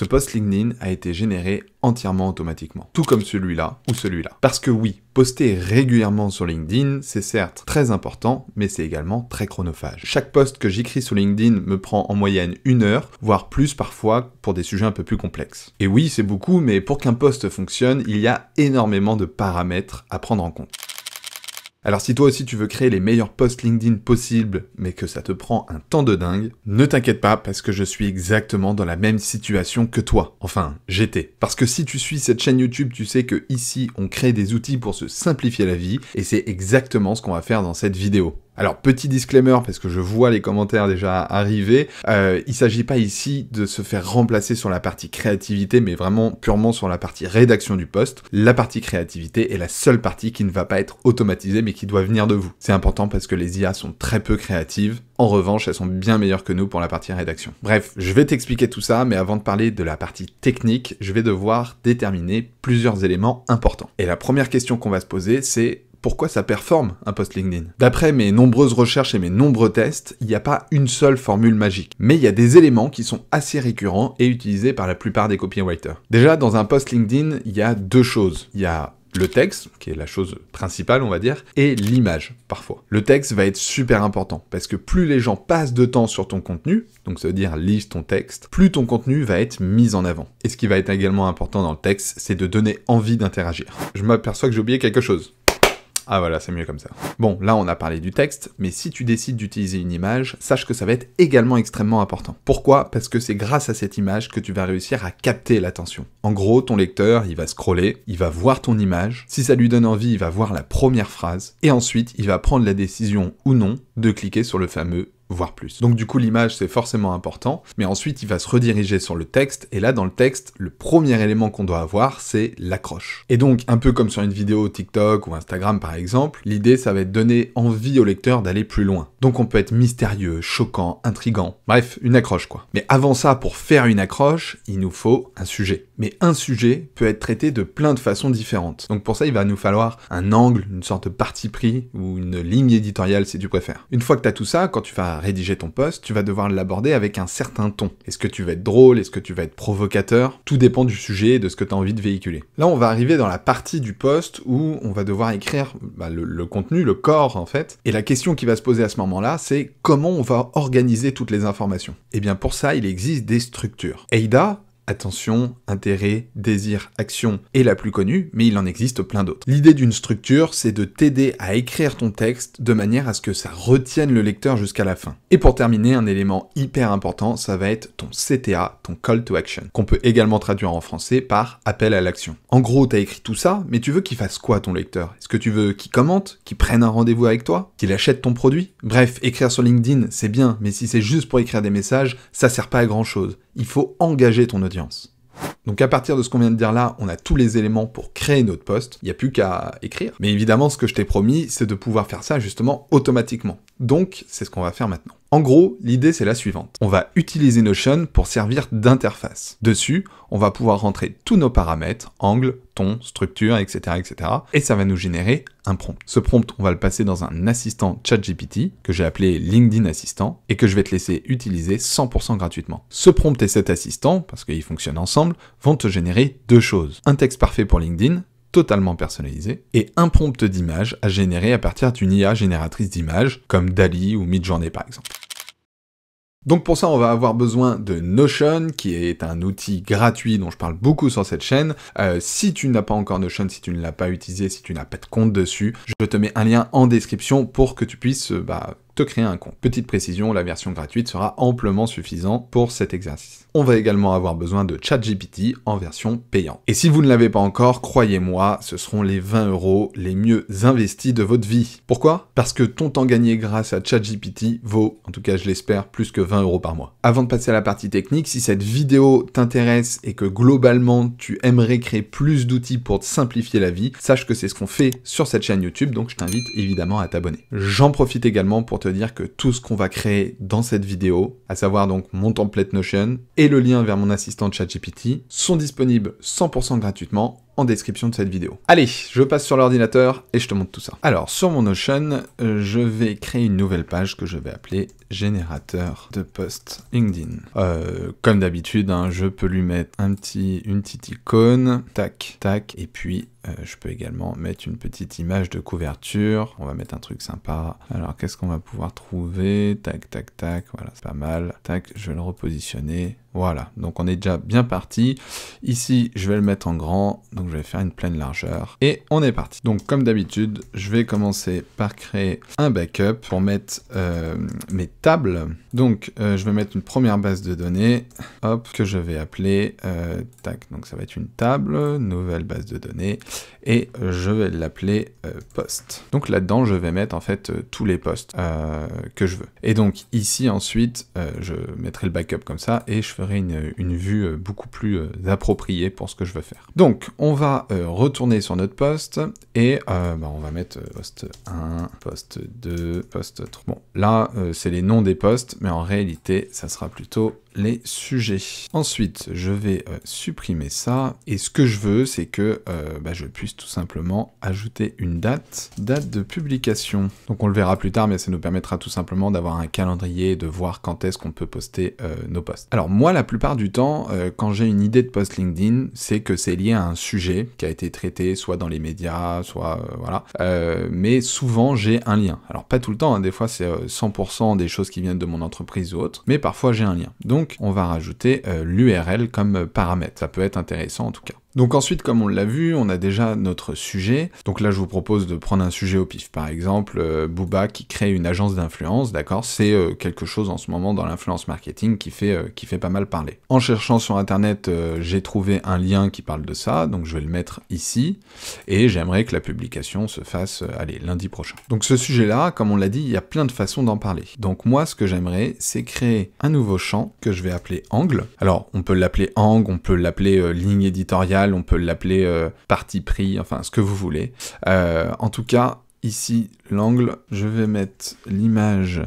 Ce post LinkedIn a été généré entièrement automatiquement, tout comme celui-là ou celui-là. Parce que oui, poster régulièrement sur LinkedIn, c'est certes très important, mais c'est également très chronophage. Chaque post que j'écris sur LinkedIn me prend en moyenne une heure, voire plus parfois pour des sujets un peu plus complexes. Et oui, c'est beaucoup, mais pour qu'un post fonctionne, il y a énormément de paramètres à prendre en compte. Alors si toi aussi tu veux créer les meilleurs posts LinkedIn possibles, mais que ça te prend un temps de dingue, ne t'inquiète pas parce que je suis exactement dans la même situation que toi. Enfin, j'étais. Parce que si tu suis cette chaîne YouTube, tu sais que ici on crée des outils pour se simplifier la vie, et c'est exactement ce qu'on va faire dans cette vidéo. Alors petit disclaimer parce que je vois les commentaires déjà arriver, euh, il s'agit pas ici de se faire remplacer sur la partie créativité mais vraiment purement sur la partie rédaction du poste. La partie créativité est la seule partie qui ne va pas être automatisée mais qui doit venir de vous. C'est important parce que les IA sont très peu créatives, en revanche elles sont bien meilleures que nous pour la partie rédaction. Bref, je vais t'expliquer tout ça mais avant de parler de la partie technique, je vais devoir déterminer plusieurs éléments importants. Et la première question qu'on va se poser c'est pourquoi ça performe un post LinkedIn. D'après mes nombreuses recherches et mes nombreux tests, il n'y a pas une seule formule magique, mais il y a des éléments qui sont assez récurrents et utilisés par la plupart des copywriters. Déjà, dans un post LinkedIn, il y a deux choses. Il y a le texte, qui est la chose principale, on va dire, et l'image, parfois. Le texte va être super important, parce que plus les gens passent de temps sur ton contenu, donc ça veut dire lisent ton texte, plus ton contenu va être mis en avant. Et ce qui va être également important dans le texte, c'est de donner envie d'interagir. Je m'aperçois que j'ai oublié quelque chose. Ah voilà, c'est mieux comme ça. Bon, là on a parlé du texte, mais si tu décides d'utiliser une image, sache que ça va être également extrêmement important. Pourquoi Parce que c'est grâce à cette image que tu vas réussir à capter l'attention. En gros, ton lecteur, il va scroller, il va voir ton image, si ça lui donne envie, il va voir la première phrase, et ensuite il va prendre la décision ou non de cliquer sur le fameux voire plus. Donc du coup l'image c'est forcément important, mais ensuite il va se rediriger sur le texte, et là dans le texte, le premier élément qu'on doit avoir c'est l'accroche. Et donc un peu comme sur une vidéo TikTok ou Instagram par exemple, l'idée ça va être donner envie au lecteur d'aller plus loin. Donc on peut être mystérieux, choquant, intrigant, bref, une accroche quoi. Mais avant ça, pour faire une accroche, il nous faut un sujet. Mais un sujet peut être traité de plein de façons différentes. Donc pour ça il va nous falloir un angle, une sorte de parti pris, ou une ligne éditoriale si tu préfères. Une fois que tu as tout ça, quand tu vas rédiger ton poste, tu vas devoir l'aborder avec un certain ton. Est-ce que tu vas être drôle Est-ce que tu vas être provocateur Tout dépend du sujet et de ce que tu as envie de véhiculer. Là, on va arriver dans la partie du poste où on va devoir écrire bah, le, contenu, le corps en fait. Et la question qui va se poser à ce moment-là, c'est comment on va organiser toutes les informations Et eh bien pour ça, il existe des structures. EIDA, attention, intérêt, désir, action est la plus connue, mais il en existe plein d'autres. L'idée d'une structure, c'est de t'aider à écrire ton texte de manière à ce que ça retienne le lecteur jusqu'à la fin. Et pour terminer, un élément hyper important, ça va être ton CTA, ton call to action, qu'on peut également traduire en français par appel à l'action. En gros, t'as écrit tout ça, mais tu veux qu'il fasse quoi ton lecteur Est-ce que tu veux qu'il commente, qu'il prenne un rendez-vous avec toi, qu'il achète ton produit Bref, écrire sur LinkedIn, c'est bien, mais si c'est juste pour écrire des messages, ça sert pas à grand chose il faut engager ton audience. Donc à partir de ce qu'on vient de dire là, on a tous les éléments pour créer notre poste, il n'y a plus qu'à écrire. Mais évidemment, ce que je t'ai promis, c'est de pouvoir faire ça justement automatiquement. Donc c'est ce qu'on va faire maintenant. En gros, l'idée c'est la suivante. On va utiliser Notion pour servir d'interface. Dessus, on va pouvoir rentrer tous nos paramètres, angle, ton, structure, etc., etc. Et ça va nous générer un prompt. Ce prompt, on va le passer dans un assistant ChatGPT que j'ai appelé LinkedIn Assistant et que je vais te laisser utiliser 100% gratuitement. Ce prompt et cet assistant, parce qu'ils fonctionnent ensemble, vont te générer deux choses. Un texte parfait pour LinkedIn, totalement personnalisé, et un prompt d'image à générer à partir d'une IA génératrice d'images, comme Dali ou Midjourney par exemple. Donc pour ça, on va avoir besoin de Notion, qui est un outil gratuit dont je parle beaucoup sur cette chaîne. Euh, si tu n'as pas encore Notion, si tu ne l'as pas utilisé, si tu n'as pas de compte dessus, je te mets un lien en description pour que tu puisses euh, bah, te créer un compte. Petite précision, la version gratuite sera amplement suffisante pour cet exercice. On va également avoir besoin de ChatGPT en version payante. Et si vous ne l'avez pas encore, croyez-moi, ce seront les 20 euros les mieux investis de votre vie. Pourquoi Parce que ton temps gagné grâce à ChatGPT vaut, en tout cas je l'espère, plus que 20 euros par mois. Avant de passer à la partie technique, si cette vidéo t'intéresse et que globalement tu aimerais créer plus d'outils pour te simplifier la vie, sache que c'est ce qu'on fait sur cette chaîne YouTube, donc je t'invite évidemment à t'abonner. J'en profite également pour te c'est-à-dire que tout ce qu'on va créer dans cette vidéo, à savoir donc mon template Notion et le lien vers mon assistant ChatGPT, sont disponibles 100% gratuitement en description de cette vidéo. Allez, je passe sur l'ordinateur et je te montre tout ça. Alors, sur mon Notion, euh, je vais créer une nouvelle page que je vais appeler générateur de posts LinkedIn. Euh, comme d'habitude, hein, je peux lui mettre un petit, une petite icône, tac, tac, et puis euh, je peux également mettre une petite image de couverture. On va mettre un truc sympa. Alors, qu'est-ce qu'on va pouvoir trouver Tac, tac, tac, voilà, c'est pas mal. Tac, je vais le repositionner. Voilà, donc on est déjà bien parti. Ici, je vais le mettre en grand, donc je vais faire une pleine largeur. Et on est parti. Donc comme d'habitude, je vais commencer par créer un backup pour mettre euh, mes tables. Donc euh, je vais mettre une première base de données, hop, que je vais appeler, euh, tac, donc ça va être une table, nouvelle base de données, et je vais l'appeler post. Donc là-dedans, je vais mettre en fait tous les postes que je veux. Et donc ici, ensuite, je mettrai le backup comme ça, et je fais une, vue euh, beaucoup plus euh, appropriée pour ce que je veux faire. Donc, on va euh, retourner sur notre poste et bah, on va mettre poste 1, poste 2, poste 3. Bon, là, c'est les noms des postes, mais en réalité, ça sera plutôt les sujets. Ensuite, je vais euh, supprimer ça. Et ce que je veux, c'est que euh, bah, je puisse tout simplement ajouter une date, date de publication. Donc on le verra plus tard, mais ça nous permettra tout simplement d'avoir un calendrier, de voir quand est-ce qu'on peut poster euh, nos posts. Alors moi, la plupart du temps, quand j'ai une idée de post LinkedIn, c'est que c'est lié à un sujet qui a été traité, soit dans les médias, soit voilà. mais souvent, j'ai un lien. Alors pas tout le temps, hein. des fois c'est 100% des choses qui viennent de mon entreprise ou autre, mais parfois j'ai un lien. Donc donc on va rajouter euh, l'URL comme euh, paramètre. Ça peut être intéressant en tout cas. Donc ensuite, comme on l'a vu, on a déjà notre sujet. Donc là, je vous propose de prendre un sujet au pif. Par exemple, euh, Booba qui crée une agence d'influence, d'accord C'est euh, quelque chose en ce moment dans l'influence marketing qui fait, euh, qui fait pas mal parler. En cherchant sur Internet, j'ai trouvé un lien qui parle de ça, donc je vais le mettre ici. Et j'aimerais que la publication se fasse, allez, lundi prochain. Donc ce sujet-là, comme on l'a dit, il y a plein de façons d'en parler. Donc moi, ce que j'aimerais, c'est créer un nouveau champ que je vais appeler angle. Alors, on peut l'appeler angle, on peut l'appeler ligne éditoriale, on peut l'appeler euh, parti pris, enfin ce que vous voulez. Euh, en tout cas, ici, l'angle. Je vais mettre l'image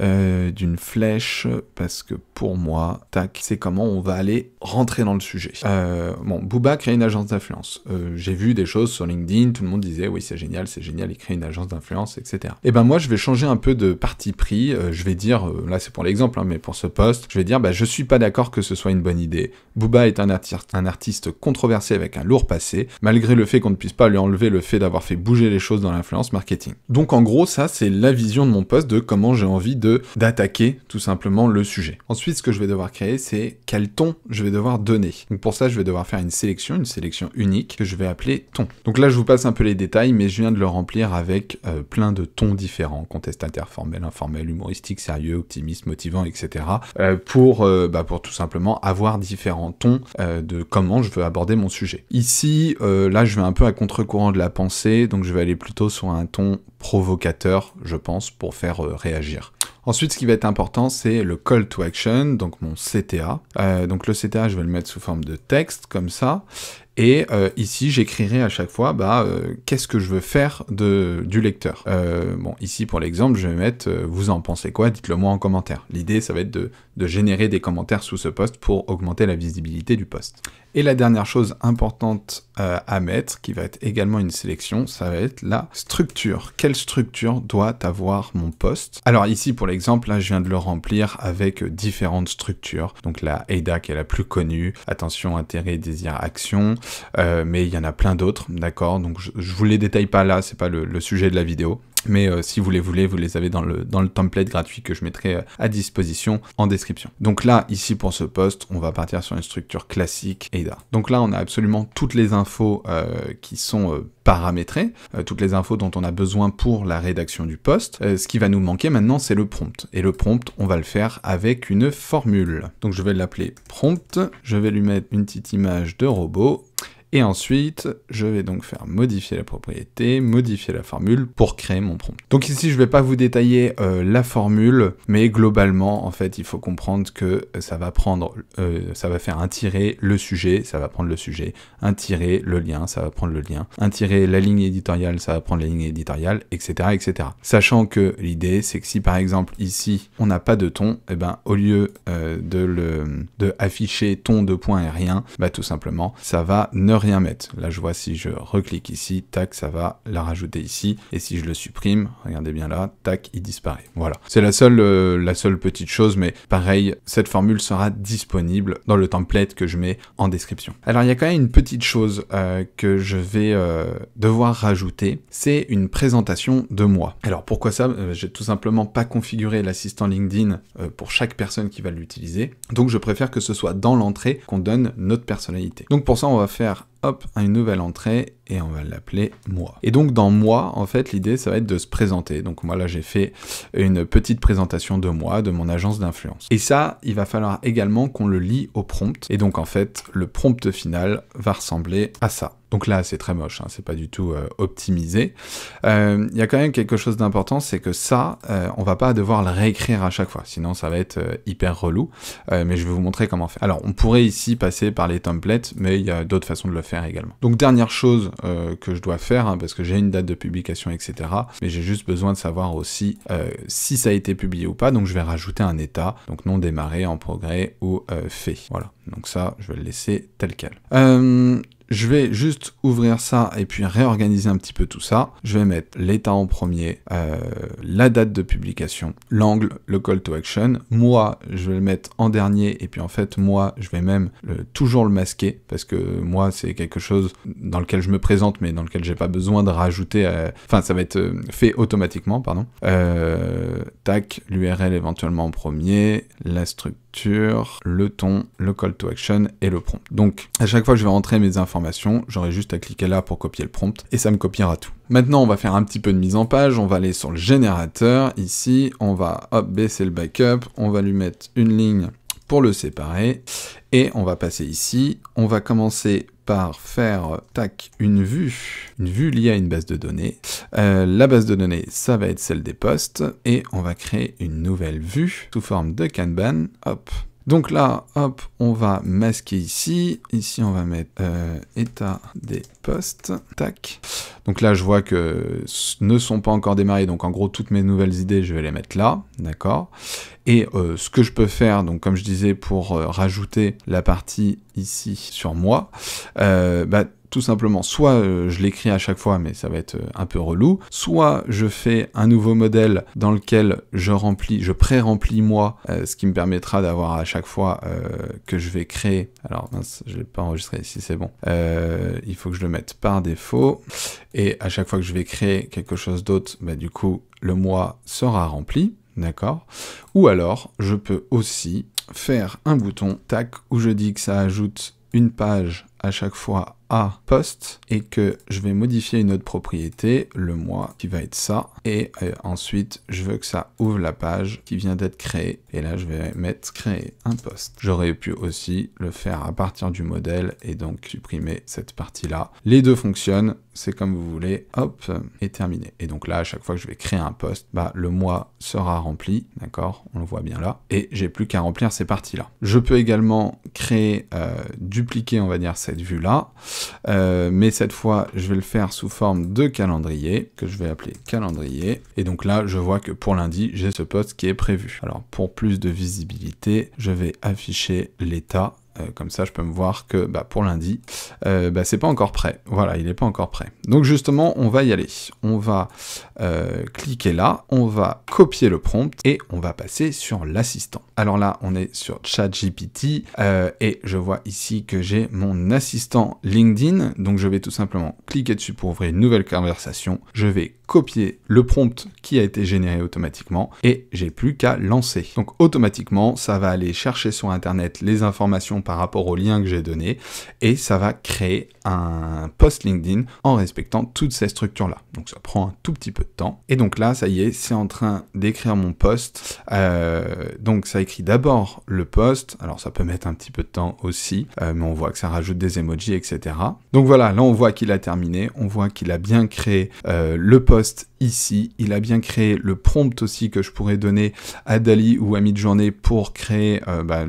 euh, d'une flèche parce que pour moi, tac, c'est comment on va aller rentrer dans le sujet. Euh, bon, Booba crée une agence d'influence. Euh, j'ai vu des choses sur LinkedIn, tout le monde disait oui c'est génial, c'est génial, il crée une agence d'influence, etc. Et eh ben moi je vais changer un peu de parti pris. je vais dire, là c'est pour l'exemple, hein, mais pour ce poste, je vais dire bah je suis pas d'accord que ce soit une bonne idée. Booba est un, un artiste controversé avec un lourd passé, malgré le fait qu'on ne puisse pas lui enlever le fait d'avoir fait bouger les choses dans l'influence marketing. Donc donc en gros, ça c'est la vision de mon poste de comment j'ai envie de d'attaquer tout simplement le sujet. Ensuite, ce que je vais devoir créer, c'est quel ton je vais devoir donner. Donc pour ça, je vais devoir faire une sélection, une sélection unique que je vais appeler ton. Donc là, je vous passe un peu les détails, mais je viens de le remplir avec euh, plein de tons différents, contestataires formel, informel, humoristique, sérieux, optimiste, motivant, etc. Euh, pour, euh, bah, pour tout simplement avoir différents tons de comment je veux aborder mon sujet. Ici, là, je vais un peu à contre-courant de la pensée, donc je vais aller plutôt sur un ton provocateur, je pense, pour faire euh, réagir. Ensuite, ce qui va être important, c'est le call to action, donc mon CTA. Euh, donc le CTA, je vais le mettre sous forme de texte, comme ça. Et euh, ici, j'écrirai à chaque fois, bah, qu'est-ce que je veux faire du lecteur. bon, ici, pour l'exemple, je vais mettre, vous en pensez quoi Dites-le moi en commentaire. L'idée, ça va être de, générer des commentaires sous ce poste pour augmenter la visibilité du poste. Et la dernière chose importante euh, à mettre, qui va être également une sélection, ça va être la structure. Quelle structure doit avoir mon poste Alors ici, pour l'exemple, je viens de le remplir avec différentes structures. Donc la AIDA qui est la plus connue, attention, intérêt, désir, action, euh, mais il y en a plein d'autres, d'accord Donc je, ne vous les détaille pas là, c'est pas le sujet de la vidéo mais euh, si vous les voulez, vous les avez dans le, dans le template gratuit que je mettrai euh, à disposition en description. Donc là, ici pour ce poste, on va partir sur une structure classique Ada. Donc là, on a absolument toutes les infos euh, qui sont paramétrées, toutes les infos dont on a besoin pour la rédaction du poste. ce qui va nous manquer maintenant, c'est le prompt. Et le prompt, on va le faire avec une formule. Donc je vais l'appeler prompt, je vais lui mettre une petite image de robot, et ensuite, je vais donc faire modifier la propriété, modifier la formule pour créer mon prompt. Donc ici, je ne vais pas vous détailler euh, la formule, mais globalement, en fait, il faut comprendre que ça va prendre, euh, ça va faire un tiré le sujet, ça va prendre le sujet, un tiré le lien, ça va prendre le lien, un tiré la ligne éditoriale, ça va prendre la ligne éditoriale, etc., etc. Sachant que l'idée, c'est que si par exemple ici on n'a pas de ton, et eh ben au lieu euh, de le de afficher ton de point et rien, bah tout simplement, ça va ne rien rien mettre. Là, je vois si je reclique ici, tac, ça va la rajouter ici. Et si je le supprime, regardez bien là, tac, il disparaît. Voilà. C'est la seule, euh, la seule petite chose, mais pareil, cette formule sera disponible dans le template que je mets en description. Alors, il y a quand même une petite chose euh, que je vais euh, devoir rajouter, c'est une présentation de moi. Alors, pourquoi ça J'ai tout simplement pas configuré l'assistant LinkedIn pour chaque personne qui va l'utiliser. Donc, je préfère que ce soit dans l'entrée qu'on donne notre personnalité. Donc, pour ça, on va faire hop, une nouvelle entrée et on va l'appeler moi. Et donc dans moi, en fait, l'idée, ça va être de se présenter. Donc moi, là, j'ai fait une petite présentation de moi, de mon agence d'influence. Et ça, il va falloir également qu'on le lit au prompt. Et donc, en fait, le prompt final va ressembler à ça. Donc là, c'est très moche, hein, c'est pas du tout euh, optimisé. Euh, il y a quand même quelque chose d'important, c'est que ça, euh, on va pas devoir le réécrire à chaque fois, sinon ça va être hyper relou. mais je vais vous montrer comment faire. Alors, on pourrait ici passer par les templates, mais il y a d'autres façons de le faire également. Donc dernière chose euh, que je dois faire, hein, parce que j'ai une date de publication, etc. Mais j'ai juste besoin de savoir aussi euh, si ça a été publié ou pas, donc je vais rajouter un état, donc non démarré, en progrès ou euh, fait. Voilà, donc ça, je vais le laisser tel quel. Je vais juste ouvrir ça et puis réorganiser un petit peu tout ça. Je vais mettre l'état en premier, euh, la date de publication, l'angle, le call to action. Moi, je vais le mettre en dernier et puis en fait, moi, je vais même euh, toujours le masquer parce que moi, c'est quelque chose dans lequel je me présente mais dans lequel j'ai pas besoin de rajouter. Euh, enfin, ça va être fait automatiquement, pardon. tac, l'URL éventuellement en premier, la structure le ton, le call to action et le prompt. Donc à chaque fois que je vais rentrer mes informations, j'aurai juste à cliquer là pour copier le prompt et ça me copiera tout. Maintenant, on va faire un petit peu de mise en page, on va aller sur le générateur, ici, on va baisser le backup, on va lui mettre une ligne pour le séparer, et on va passer ici, on va commencer par faire tac une vue, une vue liée à une base de données. Euh, la base de données, ça va être celle des postes et on va créer une nouvelle vue sous forme de Kanban. Hop, donc là, hop, on va masquer ici. Ici, on va mettre euh, état des postes. Tac. Donc là, je vois que ne sont pas encore démarrés. Donc en gros, toutes mes nouvelles idées, je vais les mettre là. D'accord Et euh, ce que je peux faire, donc comme je disais, pour euh, rajouter la partie ici sur moi, bah, simplement. Soit euh, je l'écris à chaque fois, mais ça va être euh, un peu relou. Soit je fais un nouveau modèle dans lequel je remplis, je pré-remplis moi, euh, ce qui me permettra d'avoir à chaque fois que je vais créer. Alors je n'ai pas enregistré ici, c'est bon. il faut que je le mette par défaut. Et à chaque fois que je vais créer quelque chose d'autre, bah, du coup, le mois sera rempli. D'accord Ou alors, je peux aussi faire un bouton, tac, où je dis que ça ajoute une page à chaque fois à post et que je vais modifier une autre propriété, le mois qui va être ça. Et euh, ensuite, je veux que ça ouvre la page qui vient d'être créée. Et là, je vais mettre créer un post. J'aurais pu aussi le faire à partir du modèle et donc supprimer cette partie-là. Les deux fonctionnent, c'est comme vous voulez. Hop, et terminé. Et donc là, à chaque fois que je vais créer un post, bah, le mois sera rempli, d'accord On le voit bien là. Et j'ai plus qu'à remplir ces parties-là. Je peux également créer, euh, dupliquer, on va dire, cette vue-là. Euh, mais cette fois, je vais le faire sous forme de calendrier, que je vais appeler calendrier. Et donc là, je vois que pour lundi, j'ai ce poste qui est prévu. Alors, pour plus de visibilité, je vais afficher l'état euh, comme ça, je peux me voir que bah, pour lundi, ce euh, bah, c'est pas encore prêt. Voilà, il n'est pas encore prêt. Donc justement, on va y aller. On va euh, cliquer là, on va copier le prompt et on va passer sur l'assistant. Alors là, on est sur ChatGPT et je vois ici que j'ai mon assistant LinkedIn. Donc je vais tout simplement cliquer dessus pour ouvrir une nouvelle conversation. Je vais copier le prompt qui a été généré automatiquement et j'ai plus qu'à lancer. Donc automatiquement, ça va aller chercher sur Internet les informations par rapport au lien que j'ai donné et ça va créer un post LinkedIn en respectant toutes ces structures-là. Donc ça prend un tout petit peu de temps. Et donc là, ça y est, c'est en train d'écrire mon post. Euh, donc ça écrit d'abord le post. Alors ça peut mettre un petit peu de temps aussi, euh, mais on voit que ça rajoute des emojis, etc. Donc voilà, là on voit qu'il a terminé, on voit qu'il a bien créé euh, le post ici. Il a bien créé le prompt aussi que je pourrais donner à Dali ou à journée pour créer euh, bah,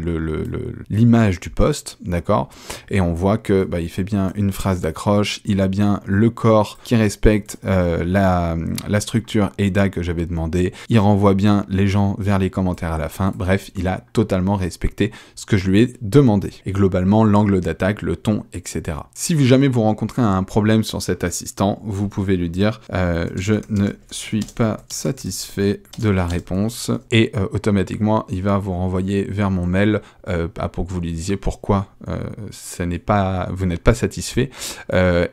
l'image du post, d'accord Et on voit que bah, il fait bien une phrase d'accroche, il a bien le corps qui respecte euh, la, la, structure EDA que j'avais demandé, il renvoie bien les gens vers les commentaires à la fin, bref, il a totalement respecté ce que je lui ai demandé. Et globalement, l'angle d'attaque, le ton, etc. Si jamais vous rencontrez un problème sur cet assistant, vous pouvez lui dire euh, je ne suis pas satisfait de la réponse et euh, automatiquement il va vous renvoyer vers mon mail euh, bah, pour que vous lui disiez pourquoi euh, ce n'est pas vous n'êtes pas satisfait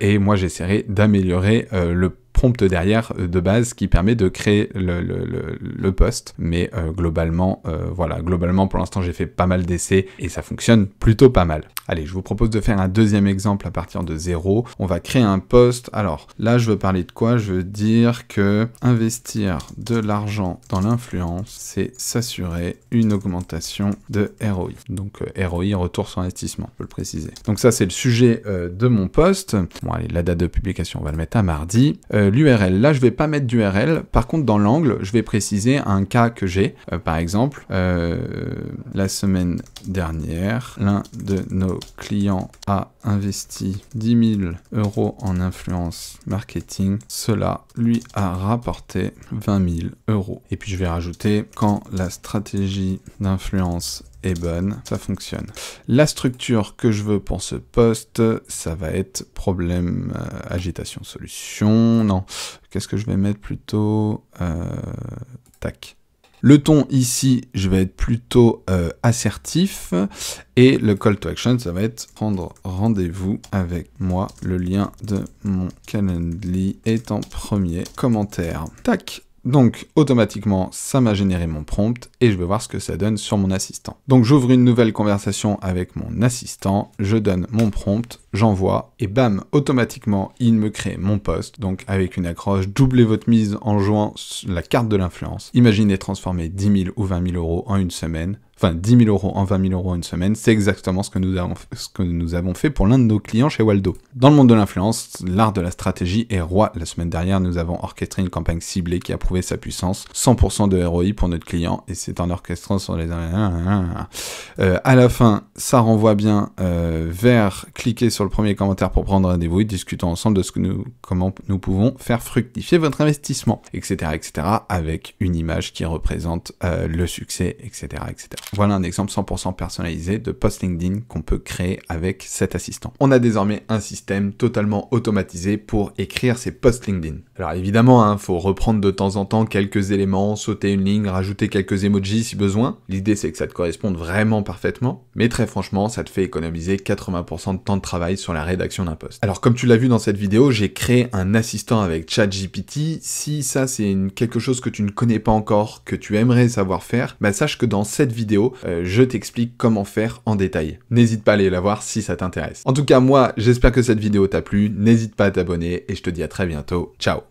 et moi j'essaierai d'améliorer le derrière euh, de base qui permet de créer le, poste. Mais euh, globalement, euh, voilà, globalement pour l'instant j'ai fait pas mal d'essais et ça fonctionne plutôt pas mal. Allez, je vous propose de faire un deuxième exemple à partir de zéro. On va créer un poste. Alors là, je veux parler de quoi Je veux dire que investir de l'argent dans l'influence, c'est s'assurer une augmentation de ROI. Donc ROI, retour sur investissement, je peux le préciser. Donc ça, c'est le sujet de mon poste. Bon, allez, la date de publication, on va le mettre à mardi l'URL. Là, je vais pas mettre d'URL. Par contre, dans l'angle, je vais préciser un cas que j'ai. Euh, par exemple, euh, la semaine dernière, l'un de nos clients a investi 10 000 euros en influence marketing. Cela lui a rapporté 20 000 euros. Et puis, je vais rajouter quand la stratégie d'influence bonne, ça fonctionne. La structure que je veux pour ce poste, ça va être problème, euh, agitation, solution, non. Qu'est-ce que je vais mettre plutôt euh, Tac. Le ton ici, je vais être plutôt euh, assertif. Et le call to action, ça va être prendre rendez-vous avec moi. Le lien de mon Calendly est en premier commentaire. Tac donc automatiquement, ça m'a généré mon prompt et je vais voir ce que ça donne sur mon assistant. Donc j'ouvre une nouvelle conversation avec mon assistant, je donne mon prompt, j'envoie et bam, automatiquement, il me crée mon poste. Donc avec une accroche, doublez votre mise en jouant la carte de l'influence. Imaginez transformer 10 000 ou 20 000 euros en une semaine enfin 10 000 euros en 20 000 euros une semaine, c'est exactement ce que, nous avons, ce que nous avons fait pour l'un de nos clients chez Waldo. Dans le monde de l'influence, l'art de la stratégie est roi. La semaine dernière, nous avons orchestré une campagne ciblée qui a prouvé sa puissance, 100% de ROI pour notre client, et c'est en orchestrant sur les... Euh, à la fin, ça renvoie bien euh, vers cliquer sur le premier commentaire pour prendre rendez-vous et discutons ensemble de ce que nous, comment nous pouvons faire fructifier votre investissement, etc., etc., avec une image qui représente euh, le succès, etc., etc. Voilà un exemple 100% personnalisé de post LinkedIn qu'on peut créer avec cet assistant. On a désormais un système totalement automatisé pour écrire ces posts LinkedIn. Alors évidemment, il hein, faut reprendre de temps en temps quelques éléments, sauter une ligne, rajouter quelques emojis si besoin. L'idée c'est que ça te corresponde vraiment parfaitement, mais très franchement, ça te fait économiser 80% de temps de travail sur la rédaction d'un post. Alors comme tu l'as vu dans cette vidéo, j'ai créé un assistant avec ChatGPT. Si ça c'est quelque chose que tu ne connais pas encore, que tu aimerais savoir faire, bah, sache que dans cette vidéo euh, je t'explique comment faire en détail. N'hésite pas à aller la voir si ça t'intéresse. En tout cas, moi, j'espère que cette vidéo t'a plu, n'hésite pas à t'abonner et je te dis à très bientôt. Ciao